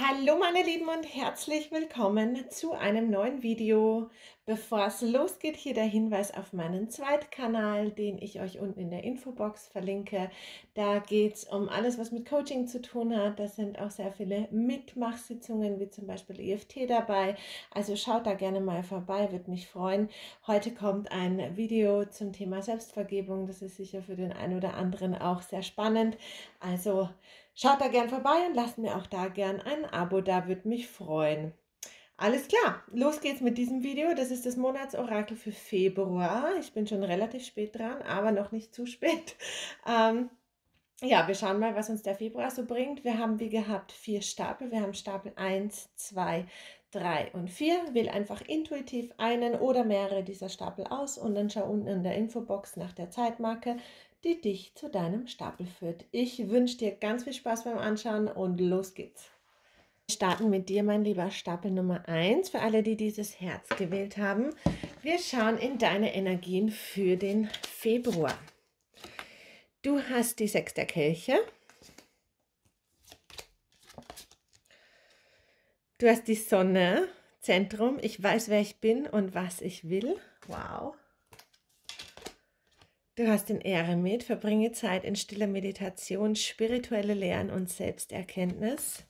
Hallo meine Lieben und herzlich willkommen zu einem neuen Video. Bevor es losgeht, hier der Hinweis auf meinen Zweitkanal, den ich euch unten in der Infobox verlinke. Da geht es um alles, was mit Coaching zu tun hat. Da sind auch sehr viele Mitmachsitzungen, wie zum Beispiel EFT dabei. Also schaut da gerne mal vorbei, würde mich freuen. Heute kommt ein Video zum Thema Selbstvergebung. Das ist sicher für den einen oder anderen auch sehr spannend. Also Schaut da gern vorbei und lasst mir auch da gern ein Abo da, würde mich freuen. Alles klar, los geht's mit diesem Video. Das ist das Monatsorakel für Februar. Ich bin schon relativ spät dran, aber noch nicht zu spät. Ähm, ja, wir schauen mal, was uns der Februar so bringt. Wir haben, wie gehabt, vier Stapel. Wir haben Stapel 1, 2, 3 und 4. Wähl einfach intuitiv einen oder mehrere dieser Stapel aus und dann schau unten in der Infobox nach der Zeitmarke, die dich zu deinem Stapel führt. Ich wünsche dir ganz viel Spaß beim Anschauen und los geht's. Wir starten mit dir, mein lieber Stapel Nummer 1, für alle, die dieses Herz gewählt haben. Wir schauen in deine Energien für den Februar. Du hast die Sechs der Kelche. Du hast die Sonne, Zentrum, ich weiß, wer ich bin und was ich will. Wow. Du hast den Ehre mit, verbringe Zeit in stiller Meditation, spirituelle Lehren und Selbsterkenntnis.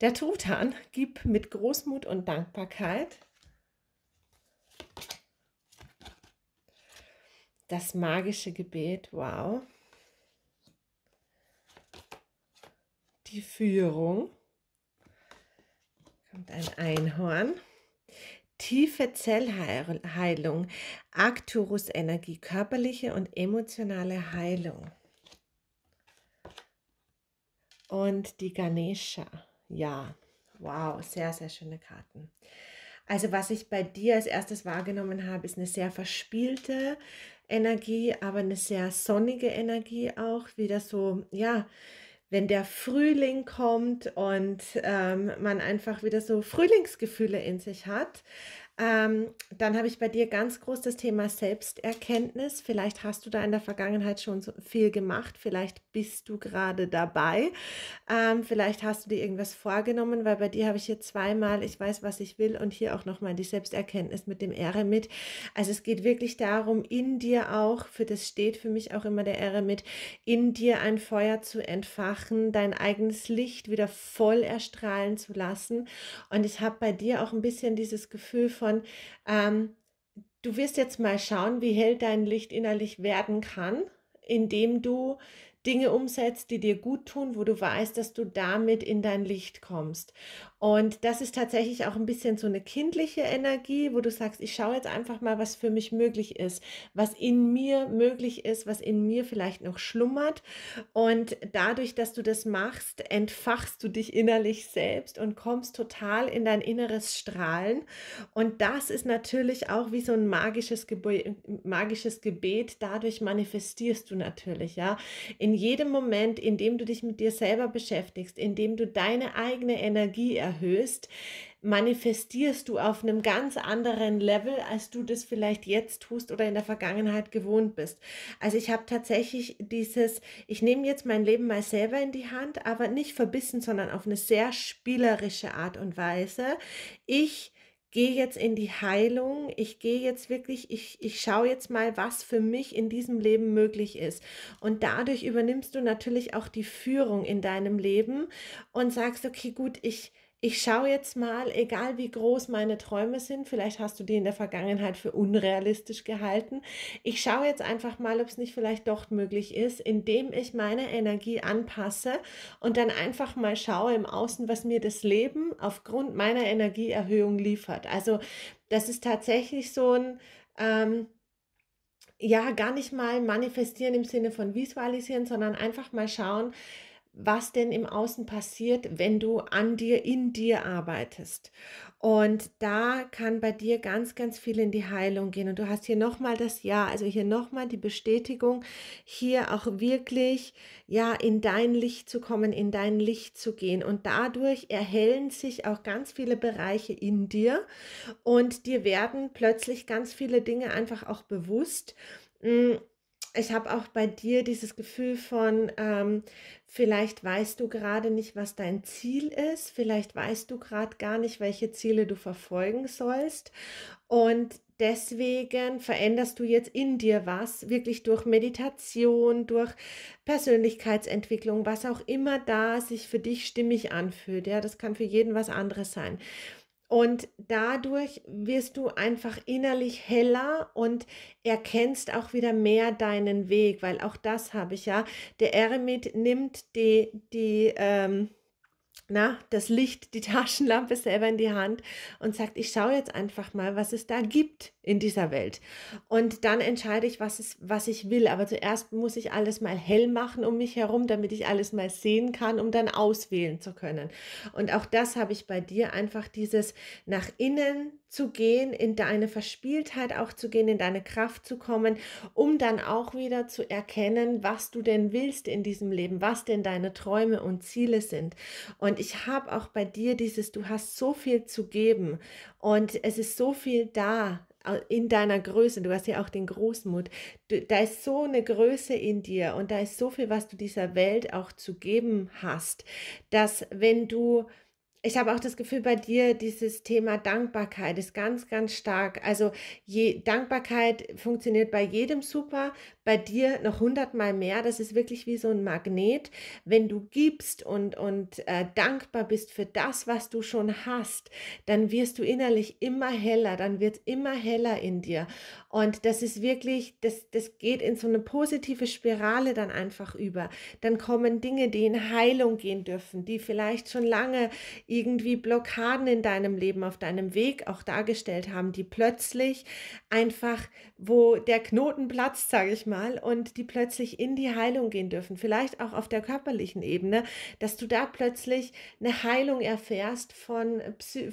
Der Truthahn gib mit Großmut und Dankbarkeit. Das magische Gebet, wow. Die Führung. Kommt ein Einhorn tiefe Zellheilung, Arcturus-Energie, körperliche und emotionale Heilung. Und die Ganesha, ja, wow, sehr, sehr schöne Karten. Also was ich bei dir als erstes wahrgenommen habe, ist eine sehr verspielte Energie, aber eine sehr sonnige Energie auch, wieder so, ja, wenn der Frühling kommt und ähm, man einfach wieder so Frühlingsgefühle in sich hat. Ähm, dann habe ich bei dir ganz groß das Thema Selbsterkenntnis. Vielleicht hast du da in der Vergangenheit schon so viel gemacht, vielleicht bist du gerade dabei, ähm, vielleicht hast du dir irgendwas vorgenommen, weil bei dir habe ich hier zweimal, ich weiß, was ich will und hier auch nochmal die Selbsterkenntnis mit dem Eremit. Also es geht wirklich darum, in dir auch, für das steht für mich auch immer der Eremit, in dir ein Feuer zu entfachen, dein eigenes Licht wieder voll erstrahlen zu lassen. Und ich habe bei dir auch ein bisschen dieses Gefühl von, von, ähm, du wirst jetzt mal schauen, wie hell dein Licht innerlich werden kann, indem du Dinge umsetzt, die dir gut tun, wo du weißt, dass du damit in dein Licht kommst. Und das ist tatsächlich auch ein bisschen so eine kindliche Energie, wo du sagst, ich schaue jetzt einfach mal, was für mich möglich ist, was in mir möglich ist, was in mir vielleicht noch schlummert. Und dadurch, dass du das machst, entfachst du dich innerlich selbst und kommst total in dein inneres Strahlen. Und das ist natürlich auch wie so ein magisches, Gebe magisches Gebet. Dadurch manifestierst du natürlich, ja. In jedem Moment, in dem du dich mit dir selber beschäftigst, in dem du deine eigene Energie erhöhst, manifestierst du auf einem ganz anderen Level, als du das vielleicht jetzt tust oder in der Vergangenheit gewohnt bist. Also ich habe tatsächlich dieses, ich nehme jetzt mein Leben mal selber in die Hand, aber nicht verbissen, sondern auf eine sehr spielerische Art und Weise. Ich gehe jetzt in die Heilung, ich gehe jetzt wirklich, ich, ich schaue jetzt mal, was für mich in diesem Leben möglich ist. Und dadurch übernimmst du natürlich auch die Führung in deinem Leben und sagst, okay, gut, ich ich schaue jetzt mal, egal wie groß meine Träume sind, vielleicht hast du die in der Vergangenheit für unrealistisch gehalten, ich schaue jetzt einfach mal, ob es nicht vielleicht doch möglich ist, indem ich meine Energie anpasse und dann einfach mal schaue im Außen, was mir das Leben aufgrund meiner Energieerhöhung liefert. Also das ist tatsächlich so ein... Ähm, ja, gar nicht mal manifestieren im Sinne von visualisieren, sondern einfach mal schauen, was denn im Außen passiert, wenn du an dir, in dir arbeitest. Und da kann bei dir ganz, ganz viel in die Heilung gehen. Und du hast hier nochmal das Ja, also hier nochmal die Bestätigung, hier auch wirklich, ja, in dein Licht zu kommen, in dein Licht zu gehen. Und dadurch erhellen sich auch ganz viele Bereiche in dir und dir werden plötzlich ganz viele Dinge einfach auch bewusst. Mh, hm, ich habe auch bei dir dieses Gefühl von, ähm, vielleicht weißt du gerade nicht, was dein Ziel ist, vielleicht weißt du gerade gar nicht, welche Ziele du verfolgen sollst. Und deswegen veränderst du jetzt in dir was, wirklich durch Meditation, durch Persönlichkeitsentwicklung, was auch immer da sich für dich stimmig anfühlt. Ja, das kann für jeden was anderes sein. Und dadurch wirst du einfach innerlich heller und erkennst auch wieder mehr deinen Weg, weil auch das habe ich ja. Der Eremit nimmt die, die, ähm, na, das Licht, die Taschenlampe selber in die Hand und sagt, ich schaue jetzt einfach mal, was es da gibt in dieser Welt. Und dann entscheide ich, was, ist, was ich will. Aber zuerst muss ich alles mal hell machen um mich herum, damit ich alles mal sehen kann, um dann auswählen zu können. Und auch das habe ich bei dir einfach dieses nach innen zu gehen, in deine Verspieltheit auch zu gehen, in deine Kraft zu kommen, um dann auch wieder zu erkennen, was du denn willst in diesem Leben, was denn deine Träume und Ziele sind. Und ich habe auch bei dir dieses, du hast so viel zu geben und es ist so viel da in deiner Größe, du hast ja auch den Großmut, du, da ist so eine Größe in dir und da ist so viel, was du dieser Welt auch zu geben hast, dass wenn du ich habe auch das Gefühl bei dir, dieses Thema Dankbarkeit ist ganz, ganz stark. Also je, Dankbarkeit funktioniert bei jedem super, bei dir noch hundertmal mehr. Das ist wirklich wie so ein Magnet. Wenn du gibst und, und äh, dankbar bist für das, was du schon hast, dann wirst du innerlich immer heller, dann wird immer heller in dir. Und das ist wirklich, das, das geht in so eine positive Spirale dann einfach über. Dann kommen Dinge, die in Heilung gehen dürfen, die vielleicht schon lange ihr irgendwie Blockaden in deinem Leben auf deinem Weg auch dargestellt haben, die plötzlich einfach, wo der Knoten platzt, sage ich mal, und die plötzlich in die Heilung gehen dürfen. Vielleicht auch auf der körperlichen Ebene, dass du da plötzlich eine Heilung erfährst von,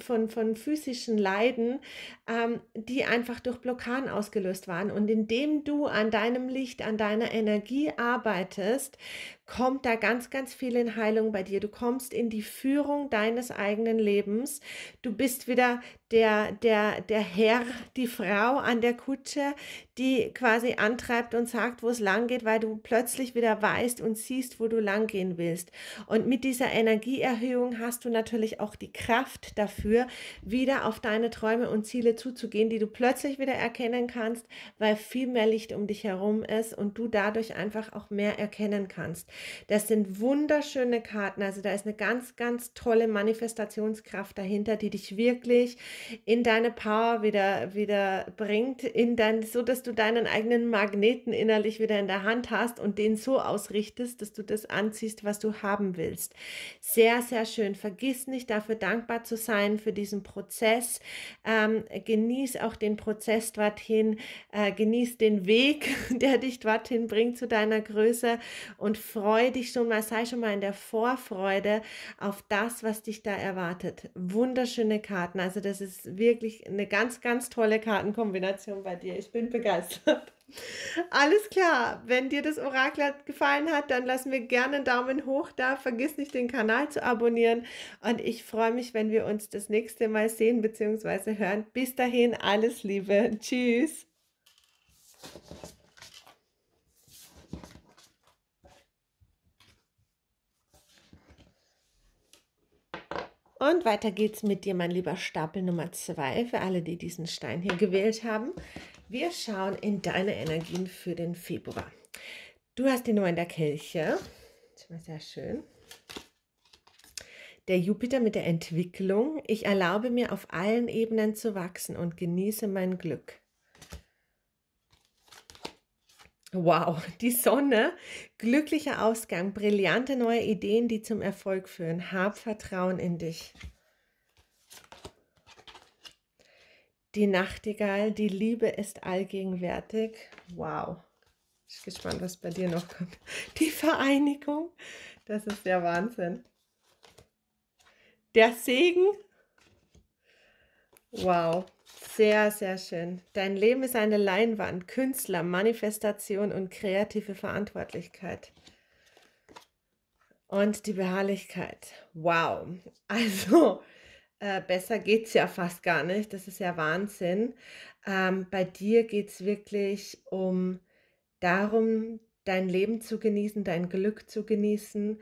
von, von physischen Leiden, ähm, die einfach durch Blockaden ausgelöst waren. Und indem du an deinem Licht, an deiner Energie arbeitest, kommt da ganz, ganz viel in Heilung bei dir. Du kommst in die Führung deines eigenen Lebens. Du bist wieder der, der, der Herr, die Frau an der Kutsche, die quasi antreibt und sagt, wo es lang geht, weil du plötzlich wieder weißt und siehst, wo du lang gehen willst. Und mit dieser Energieerhöhung hast du natürlich auch die Kraft dafür, wieder auf deine Träume und Ziele zuzugehen, die du plötzlich wieder erkennen kannst, weil viel mehr Licht um dich herum ist und du dadurch einfach auch mehr erkennen kannst. Das sind wunderschöne Karten, also da ist eine ganz, ganz tolle Manifestationskraft dahinter, die dich wirklich in deine Power wieder, wieder bringt, in dein, so dass du deinen eigenen Magneten innerlich wieder in der Hand hast und den so ausrichtest, dass du das anziehst, was du haben willst. Sehr, sehr schön. Vergiss nicht, dafür dankbar zu sein für diesen Prozess. Ähm, genieß auch den Prozess dorthin. Äh, genieß den Weg, der dich dorthin bringt zu deiner Größe und freu dich schon mal, sei schon mal in der Vorfreude auf das, was dich da erwartet. Wunderschöne Karten. Also das ist wirklich eine ganz, ganz tolle Kartenkombination bei dir. Ich bin begeistert. Kreislauf. Alles klar, wenn dir das Orakel gefallen hat, dann lass mir gerne einen Daumen hoch da. Vergiss nicht, den Kanal zu abonnieren. Und ich freue mich, wenn wir uns das nächste Mal sehen bzw. hören. Bis dahin, alles Liebe. Tschüss. Und weiter geht's mit dir, mein lieber Stapel Nummer 2, für alle, die diesen Stein hier gewählt haben. Wir schauen in deine Energien für den Februar. Du hast den Neuen der Kelche. Das war sehr schön. Der Jupiter mit der Entwicklung. Ich erlaube mir auf allen Ebenen zu wachsen und genieße mein Glück. Wow, die Sonne, glücklicher Ausgang, brillante neue Ideen, die zum Erfolg führen. Hab Vertrauen in dich. die Nachtigall, die Liebe ist allgegenwärtig. Wow. Ich bin gespannt, was bei dir noch kommt. Die Vereinigung, das ist der Wahnsinn. Der Segen. Wow, sehr, sehr schön. Dein Leben ist eine Leinwand, Künstler, Manifestation und kreative Verantwortlichkeit. Und die Beharrlichkeit. Wow. Also, äh, besser geht es ja fast gar nicht. Das ist ja Wahnsinn. Ähm, bei dir geht es wirklich um darum, dein Leben zu genießen, dein Glück zu genießen.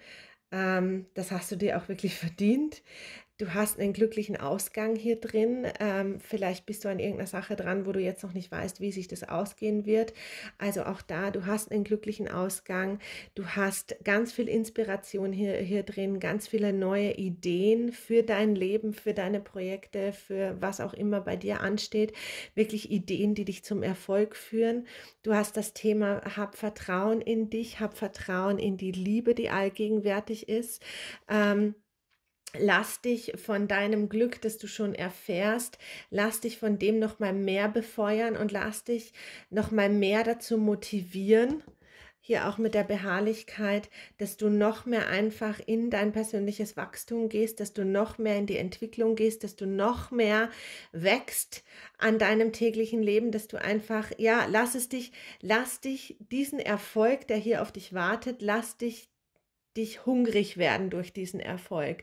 Ähm, das hast du dir auch wirklich verdient du hast einen glücklichen Ausgang hier drin. Ähm, vielleicht bist du an irgendeiner Sache dran, wo du jetzt noch nicht weißt, wie sich das ausgehen wird. Also auch da, du hast einen glücklichen Ausgang. Du hast ganz viel Inspiration hier, hier drin, ganz viele neue Ideen für dein Leben, für deine Projekte, für was auch immer bei dir ansteht. Wirklich Ideen, die dich zum Erfolg führen. Du hast das Thema, hab Vertrauen in dich, hab Vertrauen in die Liebe, die allgegenwärtig ist. Ähm, Lass dich von deinem Glück, das du schon erfährst, lass dich von dem noch mal mehr befeuern und lass dich noch mal mehr dazu motivieren, hier auch mit der Beharrlichkeit, dass du noch mehr einfach in dein persönliches Wachstum gehst, dass du noch mehr in die Entwicklung gehst, dass du noch mehr wächst an deinem täglichen Leben, dass du einfach, ja, lass es dich, lass dich diesen Erfolg, der hier auf dich wartet, lass dich dich hungrig werden durch diesen Erfolg.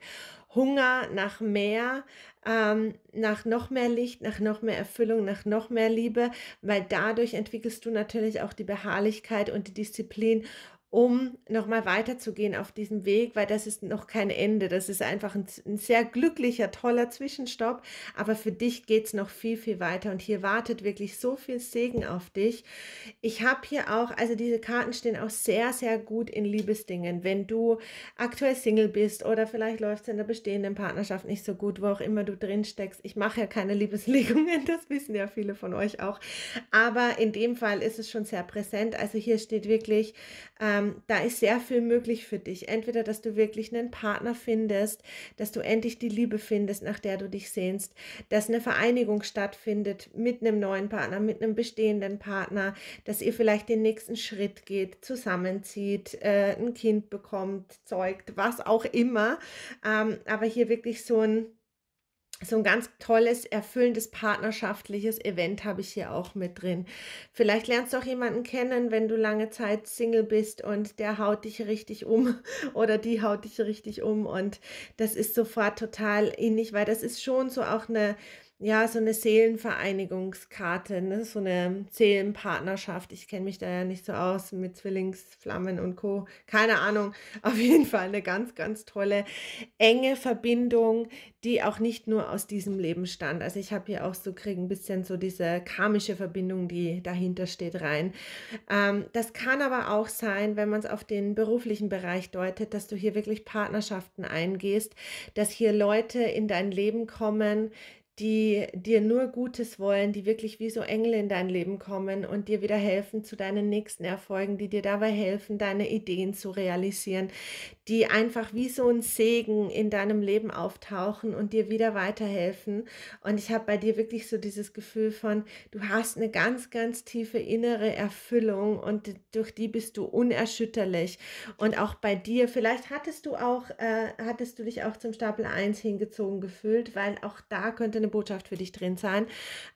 Hunger nach mehr, ähm, nach noch mehr Licht, nach noch mehr Erfüllung, nach noch mehr Liebe, weil dadurch entwickelst du natürlich auch die Beharrlichkeit und die Disziplin, um nochmal weiterzugehen auf diesem Weg, weil das ist noch kein Ende. Das ist einfach ein, ein sehr glücklicher, toller Zwischenstopp. Aber für dich geht es noch viel, viel weiter. Und hier wartet wirklich so viel Segen auf dich. Ich habe hier auch, also diese Karten stehen auch sehr, sehr gut in Liebesdingen. Wenn du aktuell Single bist oder vielleicht läuft es in der bestehenden Partnerschaft nicht so gut, wo auch immer du drin steckst. Ich mache ja keine Liebeslegungen, das wissen ja viele von euch auch. Aber in dem Fall ist es schon sehr präsent. Also hier steht wirklich, ähm, da ist sehr viel möglich für dich. Entweder, dass du wirklich einen Partner findest, dass du endlich die Liebe findest, nach der du dich sehnst, dass eine Vereinigung stattfindet mit einem neuen Partner, mit einem bestehenden Partner, dass ihr vielleicht den nächsten Schritt geht, zusammenzieht, äh, ein Kind bekommt, zeugt, was auch immer. Ähm, aber hier wirklich so ein so ein ganz tolles, erfüllendes, partnerschaftliches Event habe ich hier auch mit drin. Vielleicht lernst du auch jemanden kennen, wenn du lange Zeit Single bist und der haut dich richtig um oder die haut dich richtig um. Und das ist sofort total ähnlich, weil das ist schon so auch eine ja, so eine Seelenvereinigungskarte, ne? so eine Seelenpartnerschaft. Ich kenne mich da ja nicht so aus mit Zwillingsflammen und Co. Keine Ahnung. Auf jeden Fall eine ganz, ganz tolle, enge Verbindung, die auch nicht nur aus diesem Leben stand. Also ich habe hier auch so, kriege ein bisschen so diese karmische Verbindung, die dahinter steht, rein. Ähm, das kann aber auch sein, wenn man es auf den beruflichen Bereich deutet, dass du hier wirklich Partnerschaften eingehst, dass hier Leute in dein Leben kommen, die dir nur Gutes wollen, die wirklich wie so Engel in dein Leben kommen und dir wieder helfen zu deinen nächsten Erfolgen, die dir dabei helfen, deine Ideen zu realisieren, die einfach wie so ein Segen in deinem Leben auftauchen und dir wieder weiterhelfen. Und ich habe bei dir wirklich so dieses Gefühl von, du hast eine ganz, ganz tiefe innere Erfüllung und durch die bist du unerschütterlich. Und auch bei dir, vielleicht hattest du auch, äh, hattest du dich auch zum Stapel 1 hingezogen gefühlt, weil auch da könnte eine Botschaft für dich drin sein.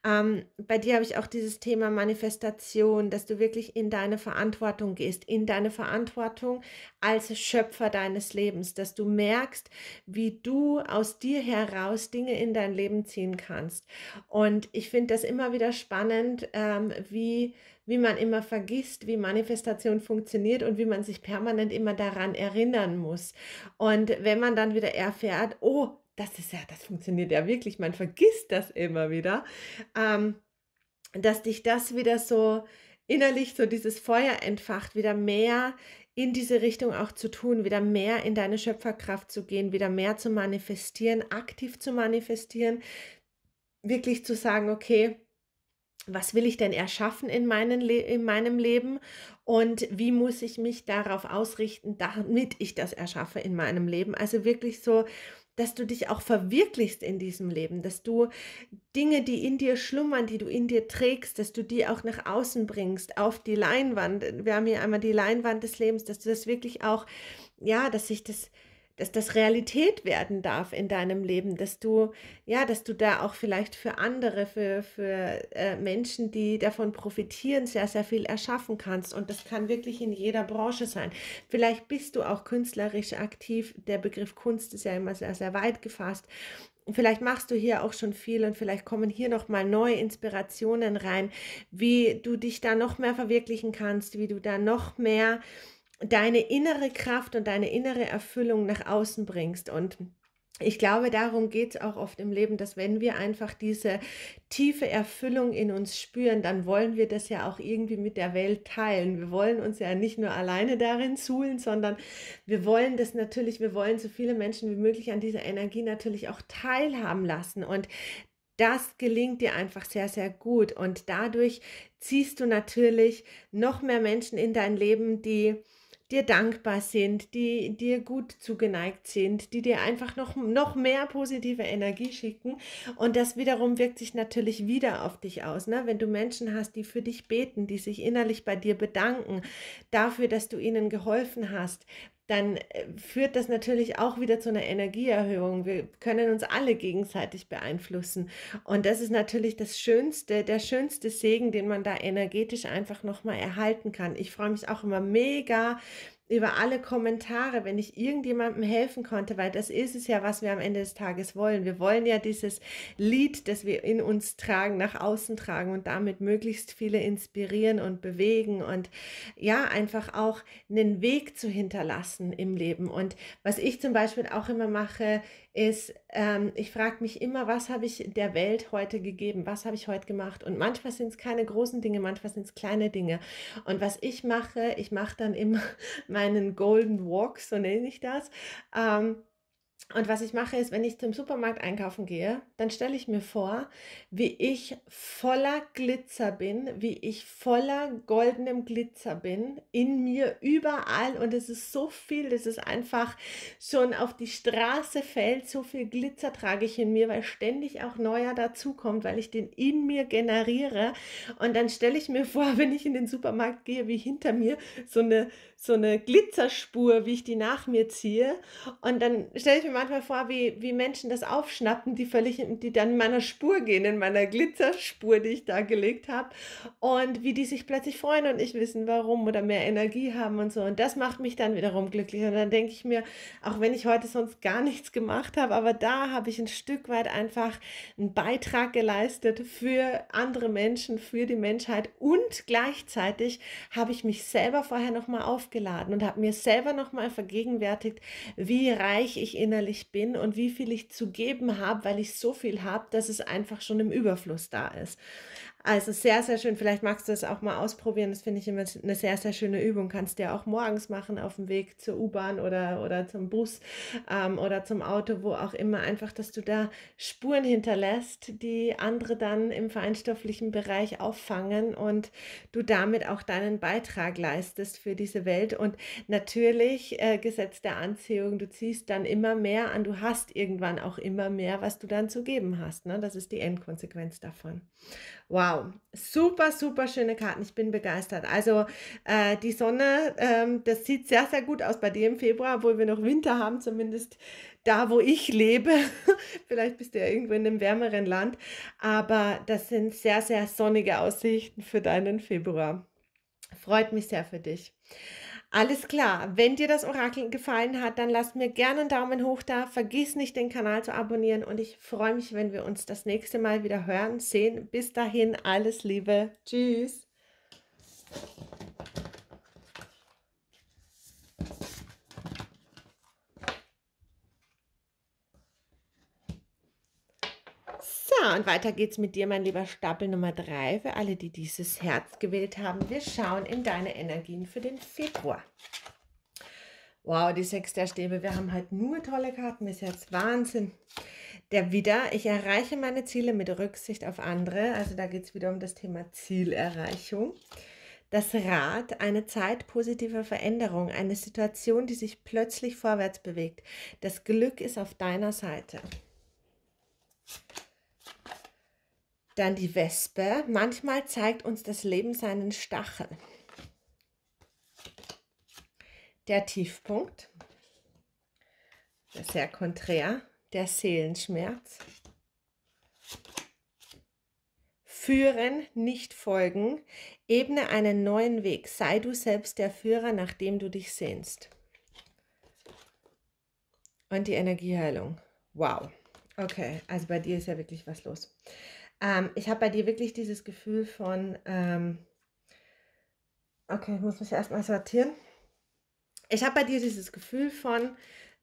Ähm, bei dir habe ich auch dieses Thema Manifestation, dass du wirklich in deine Verantwortung gehst, in deine Verantwortung als Schöpfer deines Lebens, dass du merkst, wie du aus dir heraus Dinge in dein Leben ziehen kannst. Und ich finde das immer wieder spannend, ähm, wie wie man immer vergisst, wie Manifestation funktioniert und wie man sich permanent immer daran erinnern muss. Und wenn man dann wieder erfährt, oh, das ist ja, das funktioniert ja wirklich, man vergisst das immer wieder, ähm, dass dich das wieder so innerlich, so dieses Feuer entfacht, wieder mehr in diese Richtung auch zu tun, wieder mehr in deine Schöpferkraft zu gehen, wieder mehr zu manifestieren, aktiv zu manifestieren, wirklich zu sagen, okay, was will ich denn erschaffen in, meinen Le in meinem Leben und wie muss ich mich darauf ausrichten, damit ich das erschaffe in meinem Leben. Also wirklich so dass du dich auch verwirklichst in diesem Leben, dass du Dinge, die in dir schlummern, die du in dir trägst, dass du die auch nach außen bringst, auf die Leinwand. Wir haben hier einmal die Leinwand des Lebens, dass du das wirklich auch, ja, dass sich das dass das Realität werden darf in deinem Leben, dass du, ja, dass du da auch vielleicht für andere, für, für äh, Menschen, die davon profitieren, sehr, sehr viel erschaffen kannst. Und das kann wirklich in jeder Branche sein. Vielleicht bist du auch künstlerisch aktiv. Der Begriff Kunst ist ja immer sehr, sehr weit gefasst. Vielleicht machst du hier auch schon viel und vielleicht kommen hier nochmal neue Inspirationen rein, wie du dich da noch mehr verwirklichen kannst, wie du da noch mehr deine innere Kraft und deine innere Erfüllung nach außen bringst. Und ich glaube, darum geht es auch oft im Leben, dass wenn wir einfach diese tiefe Erfüllung in uns spüren, dann wollen wir das ja auch irgendwie mit der Welt teilen. Wir wollen uns ja nicht nur alleine darin suhlen, sondern wir wollen das natürlich, wir wollen so viele Menschen wie möglich an dieser Energie natürlich auch teilhaben lassen. Und das gelingt dir einfach sehr, sehr gut. Und dadurch ziehst du natürlich noch mehr Menschen in dein Leben, die dir dankbar sind, die dir gut zugeneigt sind, die dir einfach noch, noch mehr positive Energie schicken. Und das wiederum wirkt sich natürlich wieder auf dich aus. Ne? Wenn du Menschen hast, die für dich beten, die sich innerlich bei dir bedanken, dafür, dass du ihnen geholfen hast, dann äh, führt das natürlich auch wieder zu einer Energieerhöhung. Wir können uns alle gegenseitig beeinflussen. Und das ist natürlich das schönste, der schönste Segen, den man da energetisch einfach nochmal erhalten kann. Ich freue mich auch immer mega, über alle Kommentare, wenn ich irgendjemandem helfen konnte, weil das ist es ja, was wir am Ende des Tages wollen. Wir wollen ja dieses Lied, das wir in uns tragen, nach außen tragen und damit möglichst viele inspirieren und bewegen und ja, einfach auch einen Weg zu hinterlassen im Leben. Und was ich zum Beispiel auch immer mache, ist, ähm, ich frage mich immer, was habe ich der Welt heute gegeben, was habe ich heute gemacht. Und manchmal sind es keine großen Dinge, manchmal sind es kleine Dinge. Und was ich mache, ich mache dann immer mein meinen Golden Walk, so nenne ich das. Ähm, und was ich mache ist, wenn ich zum Supermarkt einkaufen gehe, dann stelle ich mir vor, wie ich voller Glitzer bin, wie ich voller goldenem Glitzer bin, in mir überall. Und es ist so viel, dass es einfach schon auf die Straße fällt. So viel Glitzer trage ich in mir, weil ständig auch neuer dazukommt, weil ich den in mir generiere. Und dann stelle ich mir vor, wenn ich in den Supermarkt gehe, wie hinter mir so eine so eine Glitzerspur, wie ich die nach mir ziehe. Und dann stelle ich mir manchmal vor, wie, wie Menschen das aufschnappen, die völlig, die dann in meiner Spur gehen, in meiner Glitzerspur, die ich da gelegt habe. Und wie die sich plötzlich freuen und nicht wissen, warum oder mehr Energie haben und so. Und das macht mich dann wiederum glücklich. Und dann denke ich mir, auch wenn ich heute sonst gar nichts gemacht habe, aber da habe ich ein Stück weit einfach einen Beitrag geleistet für andere Menschen, für die Menschheit. Und gleichzeitig habe ich mich selber vorher nochmal aufgebaut aufgeladen und habe mir selber nochmal vergegenwärtigt, wie reich ich innerlich bin und wie viel ich zu geben habe, weil ich so viel habe, dass es einfach schon im Überfluss da ist. Also sehr, sehr schön. Vielleicht magst du das auch mal ausprobieren. Das finde ich immer eine sehr, sehr schöne Übung. Kannst du ja auch morgens machen auf dem Weg zur U-Bahn oder, oder zum Bus ähm, oder zum Auto, wo auch immer. Einfach, dass du da Spuren hinterlässt, die andere dann im feinstofflichen Bereich auffangen und du damit auch deinen Beitrag leistest für diese Welt. Und natürlich, äh, Gesetz der Anziehung, du ziehst dann immer mehr an. Du hast irgendwann auch immer mehr, was du dann zu geben hast. Ne? Das ist die Endkonsequenz davon. Wow, super, super schöne Karten. Ich bin begeistert. Also äh, die Sonne, ähm, das sieht sehr, sehr gut aus bei dir im Februar, obwohl wir noch Winter haben, zumindest da, wo ich lebe. Vielleicht bist du ja irgendwo in einem wärmeren Land. Aber das sind sehr, sehr sonnige Aussichten für deinen Februar. Freut mich sehr für dich. Alles klar, wenn dir das Orakel gefallen hat, dann lass mir gerne einen Daumen hoch da, vergiss nicht den Kanal zu abonnieren und ich freue mich, wenn wir uns das nächste Mal wieder hören, sehen. Bis dahin, alles Liebe. Tschüss. und weiter geht's mit dir, mein lieber Stapel Nummer 3. Für alle, die dieses Herz gewählt haben, wir schauen in deine Energien für den Februar. Wow, die Sechs der Stäbe, wir haben halt nur tolle Karten ist jetzt. Wahnsinn. Der wieder, ich erreiche meine Ziele mit Rücksicht auf andere. Also da geht's wieder um das Thema Zielerreichung. Das Rad, eine Zeit positiver Veränderung, eine Situation, die sich plötzlich vorwärts bewegt. Das Glück ist auf deiner Seite. Dann die Wespe. Manchmal zeigt uns das Leben seinen Stachel. Der Tiefpunkt. Sehr konträr. Der Seelenschmerz. Führen, nicht folgen. Ebne einen neuen Weg. Sei du selbst der Führer, nach dem du dich sehnst. Und die Energieheilung. Wow. Okay, also bei dir ist ja wirklich was los. Ähm, ich habe bei dir wirklich dieses Gefühl von, ähm, okay, ich muss mich erstmal sortieren. Ich habe bei dir dieses Gefühl von,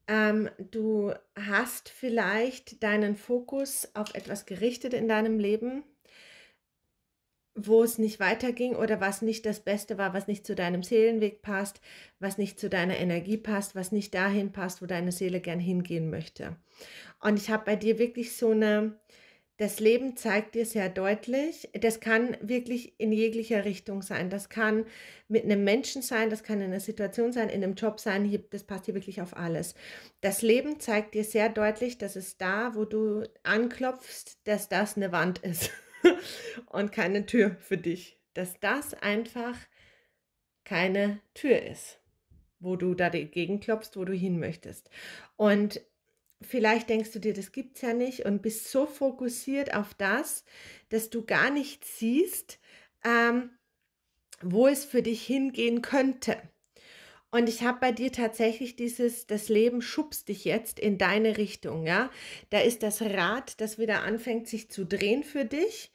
ähm, du hast vielleicht deinen Fokus auf etwas gerichtet in deinem Leben, wo es nicht weiterging oder was nicht das Beste war, was nicht zu deinem Seelenweg passt, was nicht zu deiner Energie passt, was nicht dahin passt, wo deine Seele gern hingehen möchte. Und ich habe bei dir wirklich so eine, das Leben zeigt dir sehr deutlich. Das kann wirklich in jeglicher Richtung sein. Das kann mit einem Menschen sein, das kann in einer Situation sein, in einem Job sein. Das passt hier wirklich auf alles. Das Leben zeigt dir sehr deutlich, dass es da, wo du anklopfst, dass das eine Wand ist und keine Tür für dich. Dass das einfach keine Tür ist, wo du dagegen klopfst, wo du hin möchtest. Und vielleicht denkst du dir, das gibt es ja nicht und bist so fokussiert auf das, dass du gar nicht siehst, ähm, wo es für dich hingehen könnte. Und ich habe bei dir tatsächlich dieses, das Leben schubst dich jetzt in deine Richtung, ja. Da ist das Rad, das wieder anfängt, sich zu drehen für dich.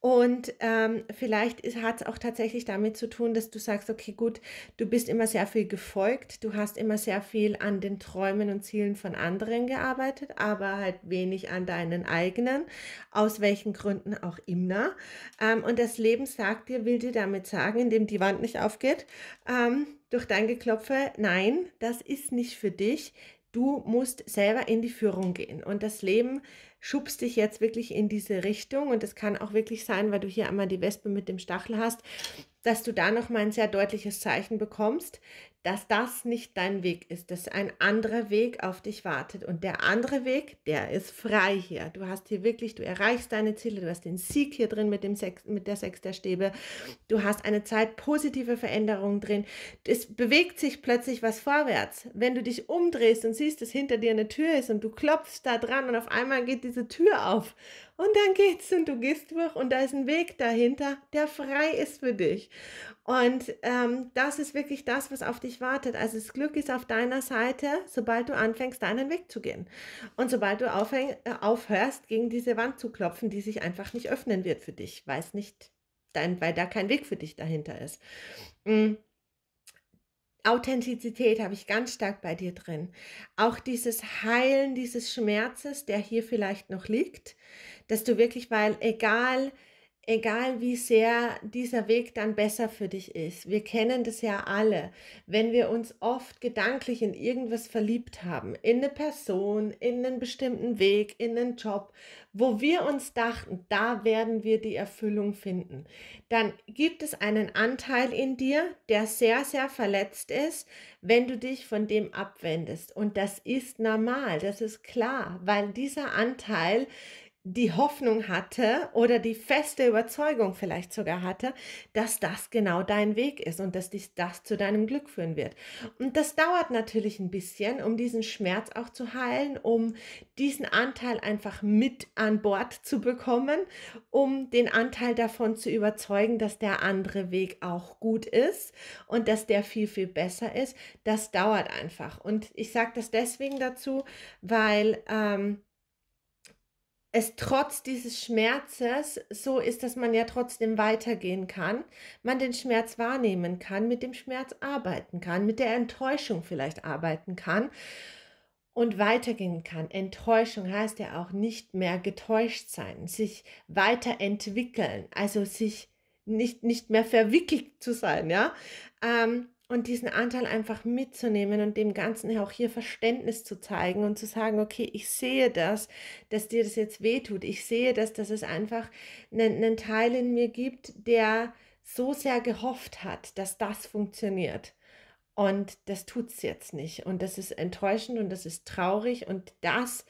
Und ähm, vielleicht hat es auch tatsächlich damit zu tun, dass du sagst, okay, gut, du bist immer sehr viel gefolgt, du hast immer sehr viel an den Träumen und Zielen von anderen gearbeitet, aber halt wenig an deinen eigenen, aus welchen Gründen auch immer. Ähm, und das Leben sagt dir, will dir damit sagen, indem die Wand nicht aufgeht, ähm, durch dein Geklopfe, nein, das ist nicht für dich Du musst selber in die Führung gehen. Und das Leben schubst dich jetzt wirklich in diese Richtung. Und es kann auch wirklich sein, weil du hier einmal die Wespe mit dem Stachel hast, dass du da noch mal ein sehr deutliches Zeichen bekommst, dass das nicht dein Weg ist, dass ein anderer Weg auf dich wartet. Und der andere Weg, der ist frei hier. Du hast hier wirklich, du erreichst deine Ziele, du hast den Sieg hier drin mit, dem Sex, mit der Sechs der Stäbe. Du hast eine Zeit positive Veränderungen drin. Es bewegt sich plötzlich was vorwärts. Wenn du dich umdrehst und siehst, dass hinter dir eine Tür ist und du klopfst da dran und auf einmal geht diese Tür auf. Und dann geht's und du gehst durch und da ist ein Weg dahinter, der frei ist für dich. Und ähm, das ist wirklich das, was auf dich wartet. Also das Glück ist auf deiner Seite, sobald du anfängst, deinen Weg zu gehen. Und sobald du aufhäng, äh, aufhörst, gegen diese Wand zu klopfen, die sich einfach nicht öffnen wird für dich, weil nicht, dein, weil da kein Weg für dich dahinter ist. Mhm. Authentizität habe ich ganz stark bei dir drin. Auch dieses Heilen dieses Schmerzes, der hier vielleicht noch liegt, dass du wirklich, weil egal, egal wie sehr dieser Weg dann besser für dich ist. Wir kennen das ja alle, wenn wir uns oft gedanklich in irgendwas verliebt haben, in eine Person, in einen bestimmten Weg, in einen Job, wo wir uns dachten, da werden wir die Erfüllung finden. Dann gibt es einen Anteil in dir, der sehr, sehr verletzt ist, wenn du dich von dem abwendest. Und das ist normal, das ist klar, weil dieser Anteil die Hoffnung hatte oder die feste Überzeugung vielleicht sogar hatte, dass das genau dein Weg ist und dass dich das zu deinem Glück führen wird. Und das dauert natürlich ein bisschen, um diesen Schmerz auch zu heilen, um diesen Anteil einfach mit an Bord zu bekommen, um den Anteil davon zu überzeugen, dass der andere Weg auch gut ist und dass der viel, viel besser ist. Das dauert einfach. Und ich sage das deswegen dazu, weil... Ähm, es trotz dieses Schmerzes so ist, dass man ja trotzdem weitergehen kann, man den Schmerz wahrnehmen kann, mit dem Schmerz arbeiten kann, mit der Enttäuschung vielleicht arbeiten kann und weitergehen kann. Enttäuschung heißt ja auch nicht mehr getäuscht sein, sich weiterentwickeln, also sich nicht, nicht mehr verwickelt zu sein, ja. Ähm, und diesen Anteil einfach mitzunehmen und dem Ganzen auch hier Verständnis zu zeigen und zu sagen, okay, ich sehe das, dass dir das jetzt wehtut. Ich sehe das, dass es einfach einen, einen Teil in mir gibt, der so sehr gehofft hat, dass das funktioniert. Und das tut es jetzt nicht. Und das ist enttäuschend und das ist traurig. Und das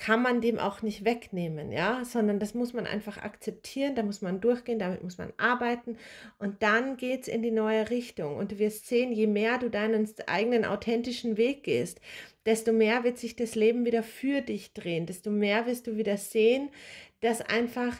kann man dem auch nicht wegnehmen, ja, sondern das muss man einfach akzeptieren, da muss man durchgehen, damit muss man arbeiten und dann geht es in die neue Richtung. Und du wirst sehen, je mehr du deinen eigenen authentischen Weg gehst, desto mehr wird sich das Leben wieder für dich drehen, desto mehr wirst du wieder sehen, dass einfach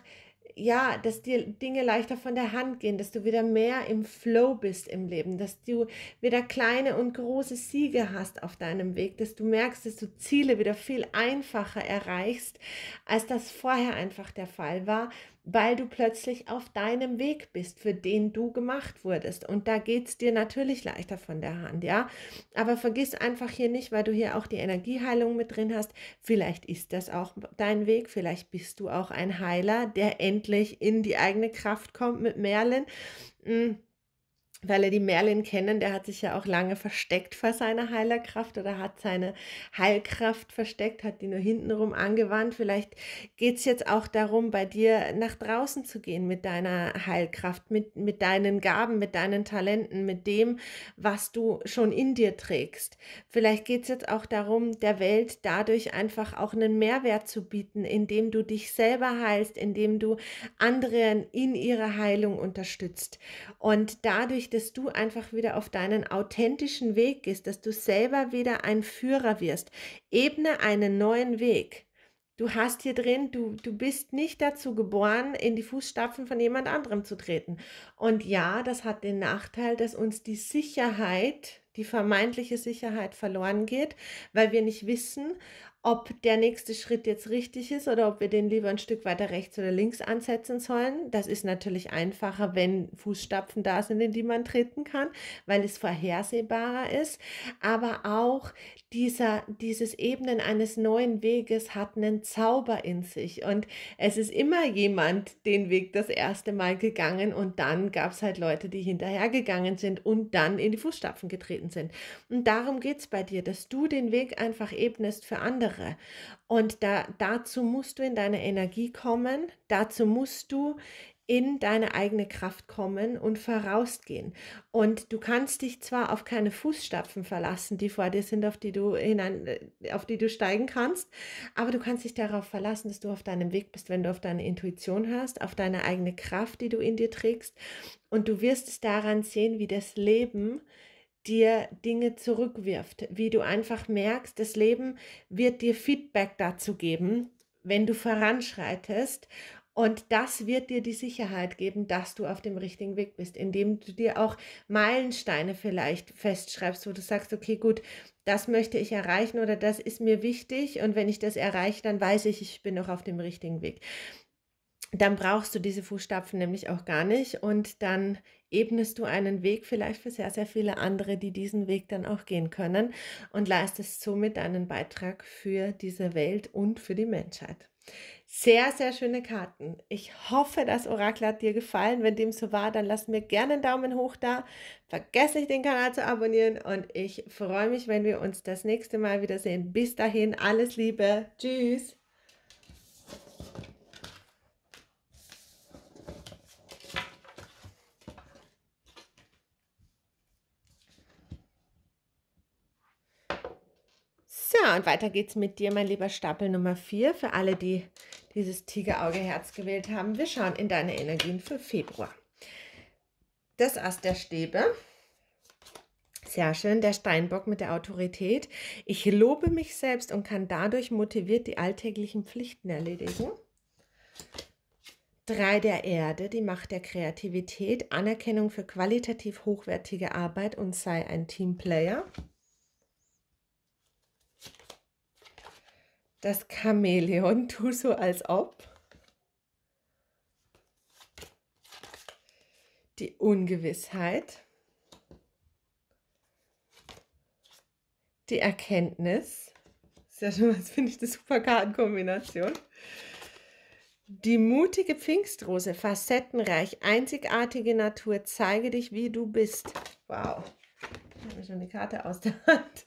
ja, dass dir Dinge leichter von der Hand gehen, dass du wieder mehr im Flow bist im Leben, dass du wieder kleine und große Siege hast auf deinem Weg, dass du merkst, dass du Ziele wieder viel einfacher erreichst, als das vorher einfach der Fall war, weil du plötzlich auf deinem Weg bist, für den du gemacht wurdest. Und da geht es dir natürlich leichter von der Hand, ja. Aber vergiss einfach hier nicht, weil du hier auch die Energieheilung mit drin hast. Vielleicht ist das auch dein Weg, vielleicht bist du auch ein Heiler, der endlich in die eigene Kraft kommt mit Merlin. Mhm weil er die Merlin kennen, der hat sich ja auch lange versteckt vor seiner Heilerkraft oder hat seine Heilkraft versteckt, hat die nur hintenrum angewandt. Vielleicht geht es jetzt auch darum, bei dir nach draußen zu gehen mit deiner Heilkraft, mit, mit deinen Gaben, mit deinen Talenten, mit dem, was du schon in dir trägst. Vielleicht geht es jetzt auch darum, der Welt dadurch einfach auch einen Mehrwert zu bieten, indem du dich selber heilst, indem du anderen in ihrer Heilung unterstützt. Und dadurch dass du einfach wieder auf deinen authentischen Weg gehst, dass du selber wieder ein Führer wirst. Ebne einen neuen Weg. Du hast hier drin, du, du bist nicht dazu geboren, in die Fußstapfen von jemand anderem zu treten. Und ja, das hat den Nachteil, dass uns die Sicherheit, die vermeintliche Sicherheit verloren geht, weil wir nicht wissen, ob der nächste Schritt jetzt richtig ist oder ob wir den lieber ein Stück weiter rechts oder links ansetzen sollen. Das ist natürlich einfacher, wenn Fußstapfen da sind, in die man treten kann, weil es vorhersehbarer ist. Aber auch dieser, dieses Ebenen eines neuen Weges hat einen Zauber in sich. Und es ist immer jemand den Weg das erste Mal gegangen und dann gab es halt Leute, die hinterhergegangen sind und dann in die Fußstapfen getreten sind. Und darum geht es bei dir, dass du den Weg einfach ebnest für andere. Und da, dazu musst du in deine Energie kommen, dazu musst du in deine eigene Kraft kommen und vorausgehen. Und du kannst dich zwar auf keine Fußstapfen verlassen, die vor dir sind, auf die du hinein, äh, auf die du steigen kannst, aber du kannst dich darauf verlassen, dass du auf deinem Weg bist, wenn du auf deine Intuition hörst, auf deine eigene Kraft, die du in dir trägst. Und du wirst es daran sehen, wie das Leben dir Dinge zurückwirft, wie du einfach merkst, das Leben wird dir Feedback dazu geben, wenn du voranschreitest und das wird dir die Sicherheit geben, dass du auf dem richtigen Weg bist, indem du dir auch Meilensteine vielleicht festschreibst, wo du sagst, okay, gut, das möchte ich erreichen oder das ist mir wichtig. Und wenn ich das erreiche, dann weiß ich, ich bin noch auf dem richtigen Weg dann brauchst du diese Fußstapfen nämlich auch gar nicht und dann ebnest du einen Weg vielleicht für sehr, sehr viele andere, die diesen Weg dann auch gehen können und leistest somit einen Beitrag für diese Welt und für die Menschheit. Sehr, sehr schöne Karten. Ich hoffe, das Orakel hat dir gefallen. Wenn dem so war, dann lass mir gerne einen Daumen hoch da. Vergesst nicht, den Kanal zu abonnieren und ich freue mich, wenn wir uns das nächste Mal wiedersehen. Bis dahin, alles Liebe. Tschüss. So, und weiter geht's mit dir, mein lieber Stapel Nummer 4. Für alle, die dieses Tigerauge-Herz gewählt haben. Wir schauen in deine Energien für Februar. Das Ast der Stäbe. Sehr schön, der Steinbock mit der Autorität. Ich lobe mich selbst und kann dadurch motiviert die alltäglichen Pflichten erledigen. Drei der Erde, die Macht der Kreativität, Anerkennung für qualitativ hochwertige Arbeit und sei ein Teamplayer. Das Chamäleon, tu so als ob. Die Ungewissheit. Die Erkenntnis. Sehr schön, das finde ich eine super Kartenkombination. Die mutige Pfingstrose, facettenreich, einzigartige Natur, zeige dich, wie du bist. Wow, ich habe mir schon die Karte aus der Hand.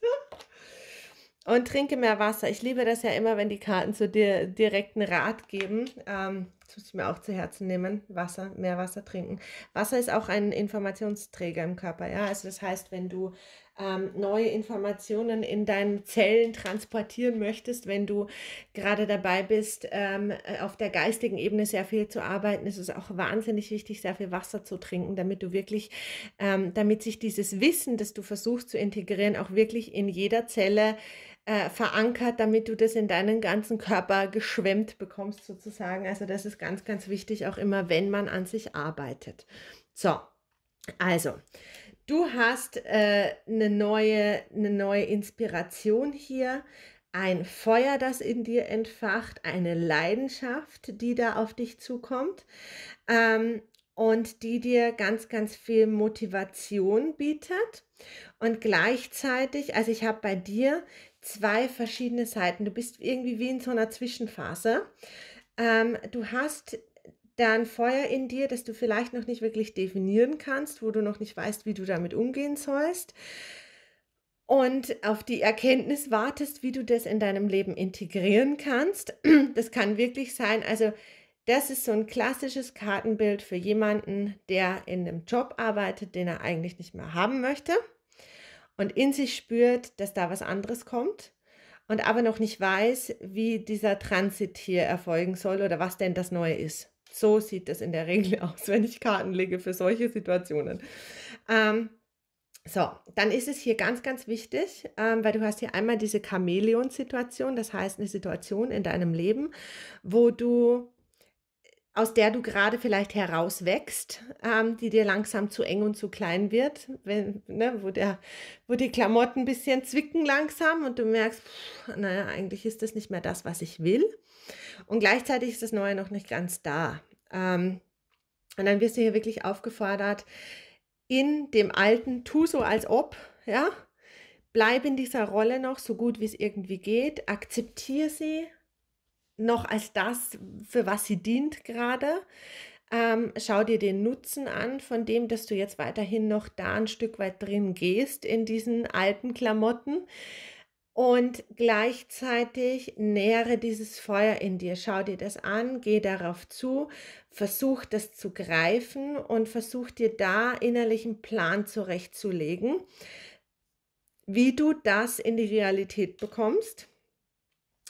Und trinke mehr Wasser. Ich liebe das ja immer, wenn die Karten zu dir direkten Rat geben. Ähm, das muss ich mir auch zu Herzen nehmen. Wasser, mehr Wasser trinken. Wasser ist auch ein Informationsträger im Körper. Ja, also das heißt, wenn du ähm, neue Informationen in deinen Zellen transportieren möchtest, wenn du gerade dabei bist, ähm, auf der geistigen Ebene sehr viel zu arbeiten, ist es auch wahnsinnig wichtig, sehr viel Wasser zu trinken, damit du wirklich, ähm, damit sich dieses Wissen, das du versuchst zu integrieren, auch wirklich in jeder Zelle äh, verankert, damit du das in deinen ganzen Körper geschwemmt bekommst sozusagen. Also das ist ganz, ganz wichtig, auch immer, wenn man an sich arbeitet. So, also, du hast äh, eine, neue, eine neue Inspiration hier, ein Feuer, das in dir entfacht, eine Leidenschaft, die da auf dich zukommt. Ähm, und die dir ganz, ganz viel Motivation bietet. Und gleichzeitig, also ich habe bei dir zwei verschiedene Seiten. Du bist irgendwie wie in so einer Zwischenphase. Ähm, du hast da Feuer in dir, das du vielleicht noch nicht wirklich definieren kannst, wo du noch nicht weißt, wie du damit umgehen sollst. Und auf die Erkenntnis wartest, wie du das in deinem Leben integrieren kannst. Das kann wirklich sein. Also das ist so ein klassisches Kartenbild für jemanden, der in einem Job arbeitet, den er eigentlich nicht mehr haben möchte und in sich spürt, dass da was anderes kommt und aber noch nicht weiß, wie dieser Transit hier erfolgen soll oder was denn das Neue ist. So sieht das in der Regel aus, wenn ich Karten lege für solche Situationen. Ähm, so, dann ist es hier ganz, ganz wichtig, ähm, weil du hast hier einmal diese Chamäleon-Situation, das heißt eine Situation in deinem Leben, wo du aus der du gerade vielleicht herauswächst, ähm, die dir langsam zu eng und zu klein wird, wenn, ne, wo, der, wo die Klamotten ein bisschen zwicken langsam und du merkst, pff, naja, eigentlich ist das nicht mehr das, was ich will. Und gleichzeitig ist das Neue noch nicht ganz da. Ähm, und dann wirst du hier wirklich aufgefordert, in dem Alten, tu so als ob, ja, bleib in dieser Rolle noch so gut, wie es irgendwie geht, akzeptiere sie, noch als das, für was sie dient gerade. Ähm, schau dir den Nutzen an von dem, dass du jetzt weiterhin noch da ein Stück weit drin gehst in diesen alten Klamotten. Und gleichzeitig nähere dieses Feuer in dir. Schau dir das an, geh darauf zu, versuch das zu greifen und versuch dir da innerlichen Plan zurechtzulegen, wie du das in die Realität bekommst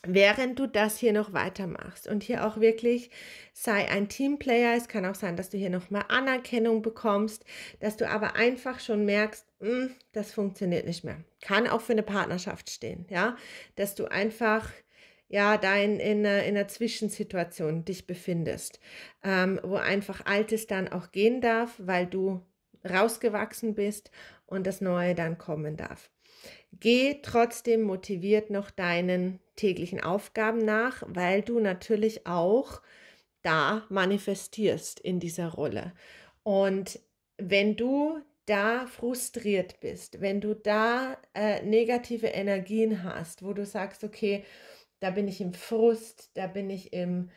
während du das hier noch weitermachst und hier auch wirklich sei ein Teamplayer. Es kann auch sein, dass du hier nochmal Anerkennung bekommst, dass du aber einfach schon merkst, mh, hm, das funktioniert nicht mehr. Kann auch für eine Partnerschaft stehen, ja, dass du einfach ja, da in, in, einer Zwischensituation dich befindest, ähm, wo einfach Altes dann auch gehen darf, weil du rausgewachsen bist und das Neue dann kommen darf. Geh trotzdem motiviert noch deinen täglichen Aufgaben nach, weil du natürlich auch da manifestierst in dieser Rolle. Und wenn du da frustriert bist, wenn du da äh, negative Energien hast, wo du sagst, okay, da bin ich im Frust, da bin ich im,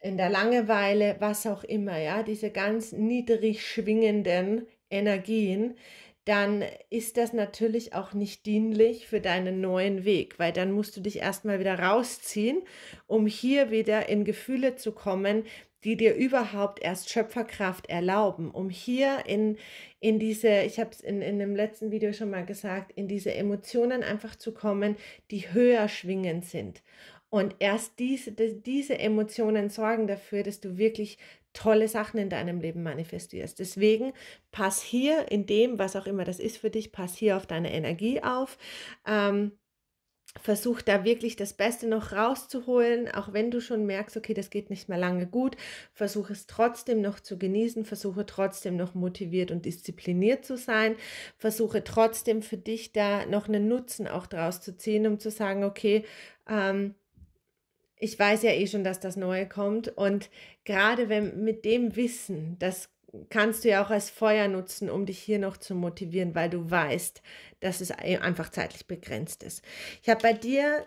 in der Langeweile, was auch immer, ja, diese ganz niedrig schwingenden Energien, dann ist das natürlich auch nicht dienlich für deinen neuen Weg, weil dann musst du dich erstmal wieder rausziehen, um hier wieder in Gefühle zu kommen, die dir überhaupt erst Schöpferkraft erlauben, um hier in, in diese, ich habe es in, in dem letzten Video schon mal gesagt, in diese Emotionen einfach zu kommen, die höher schwingend sind. Und erst diese, diese Emotionen sorgen dafür, dass du wirklich tolle Sachen in deinem Leben manifestierst. Deswegen pass hier in dem, was auch immer das ist für dich, pass hier auf deine Energie auf. Ähm, Versuch da wirklich das Beste noch rauszuholen, auch wenn du schon merkst, okay, das geht nicht mehr lange gut. Versuch es trotzdem noch zu genießen, versuche trotzdem noch motiviert und diszipliniert zu sein. Versuche trotzdem für dich da noch einen Nutzen auch draus zu ziehen, um zu sagen, okay, ähm, ich weiß ja eh schon, dass das Neue kommt. Und gerade wenn mit dem Wissen, das kannst du ja auch als Feuer nutzen, um dich hier noch zu motivieren, weil du weißt, dass es e-, einfach zeitlich begrenzt ist. Ich habe bei dir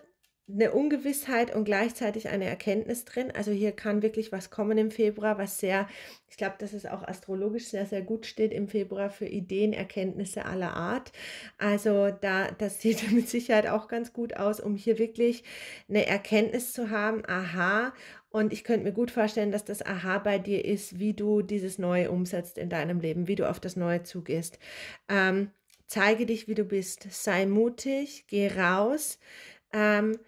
eine Ungewissheit und gleichzeitig eine Erkenntnis drin. Also hier kann wirklich was kommen im Februar, was sehr, ich glaube, dass es auch astrologisch sehr, sehr gut steht im Februar für Ideen, Erkenntnisse aller Art. Also da, das sieht mit Sicherheit auch ganz gut aus, um hier wirklich eine Erkenntnis zu haben, aha, und ich könnte mir gut vorstellen, dass das Aha bei dir ist, wie du dieses Neue umsetzt in deinem Leben, wie du auf das Neue zugehst. Ähm, zeige dich, wie du bist. Sei mutig, geh raus. Ähm,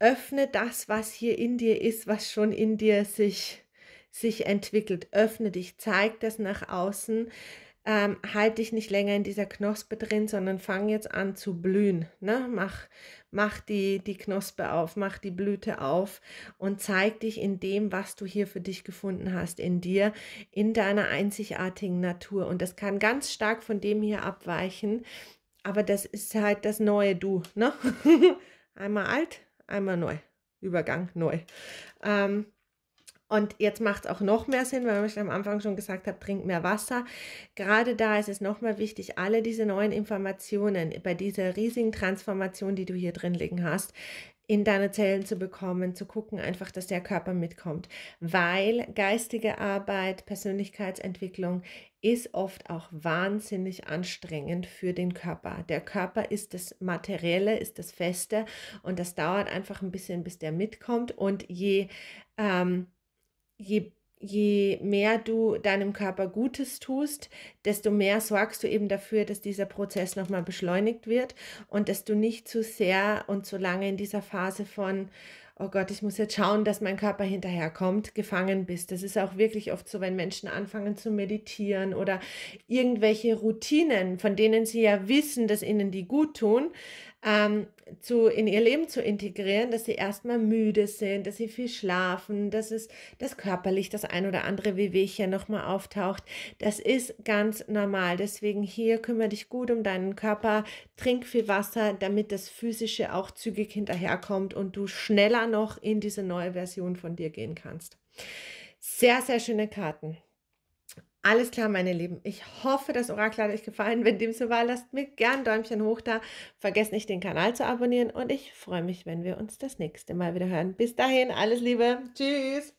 Öffne das, was hier in dir ist, was schon in dir sich, sich entwickelt. Öffne dich, zeig das nach außen. Ähm, halt dich nicht länger in dieser Knospe drin, sondern fang jetzt an zu blühen. Ne? Mach, mach die, die Knospe auf, mach die Blüte auf und zeig dich in dem, was du hier für dich gefunden hast, in dir, in deiner einzigartigen Natur. Und das kann ganz stark von dem hier abweichen, aber das ist halt das neue Du. Ne? Einmal alt, einmal neu. Übergang neu. Ähm, und jetzt macht es auch noch mehr Sinn, weil ich am Anfang schon gesagt habe, trink mehr Wasser. Gerade da ist es nochmal wichtig, alle diese neuen Informationen bei dieser riesigen Transformation, die du hier drin liegen hast, in deine Zellen zu bekommen, zu gucken einfach, dass der Körper mitkommt, weil geistige Arbeit, Persönlichkeitsentwicklung ist oft auch wahnsinnig anstrengend für den Körper. Der Körper ist das Materielle, ist das Feste und das dauert einfach ein bisschen, bis der mitkommt und je, ähm, je je mehr du deinem Körper Gutes tust, desto mehr sorgst du eben dafür, dass dieser Prozess nochmal beschleunigt wird und dass du nicht zu sehr und zu lange in dieser Phase von, oh Gott, ich muss jetzt schauen, dass mein Körper hinterherkommt, gefangen bist. Das ist auch wirklich oft so, wenn Menschen anfangen zu meditieren oder irgendwelche Routinen, von denen sie ja wissen, dass ihnen die gut tun, ähm, zu, in ihr Leben zu integrieren, dass sie erstmal müde sind, dass sie viel schlafen, dass es das körperlich das ein oder andere Wehwehchen nochmal auftaucht. Das ist ganz normal. Deswegen hier kümmere dich gut um deinen Körper, trink viel Wasser, damit das Physische auch zügig hinterherkommt und du schneller noch in diese neue Version von dir gehen kannst. Sehr, sehr schöne Karten. Alles klar, meine Lieben. Ich hoffe, das Orakel hat euch gefallen. Wenn dem so war, lasst mir gern Däumchen hoch da. Vergesst nicht, den Kanal zu abonnieren und ich freue mich, wenn wir uns das nächste Mal wieder hören. Bis dahin, alles Liebe. Tschüss.